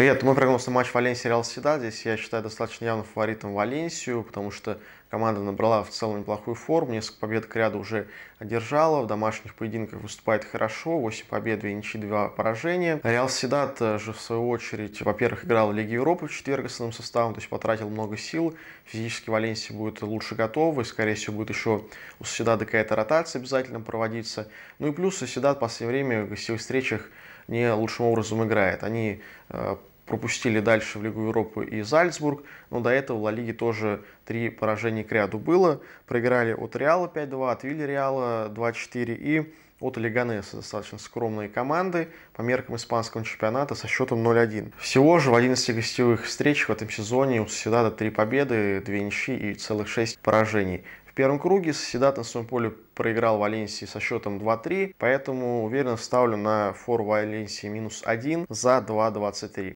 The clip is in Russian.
Привет, Мы прогноз матч Валенсия-Реал Седа. Здесь я считаю достаточно явным фаворитом Валенсию, потому что команда набрала в целом неплохую форму, несколько побед к ряду уже одержала, в домашних поединках выступает хорошо, 8 побед, 2 ничьи, 2 поражения. Реал Седат э, же в свою очередь, во-первых, играл в Лиге Европы в четверг основным составом, то есть потратил много сил, физически Валенсия будет лучше готова, и скорее всего будет еще у Седада какая-то ротация обязательно проводиться. Ну и плюс Седат в последнее время в гостевых встречах не лучшим образом играет. Они э, пропустили дальше в Лигу Европы и Зальцбург, но до этого в Ла Лиге тоже три поражения к ряду было. Проиграли от Реала 5-2, от Вильяреала 2-4 и от Леганеса, достаточно скромной команды по меркам испанского чемпионата со счетом 0-1. Всего же в 11 гостевых встречах в этом сезоне у Соседата 3 победы, 2 ничьи и целых 6 поражений. В первом круге Соседат на своем поле проиграл Валенсии со счетом 2-3, поэтому уверенно ставлю на фор Валенсии минус 1 за 2-23.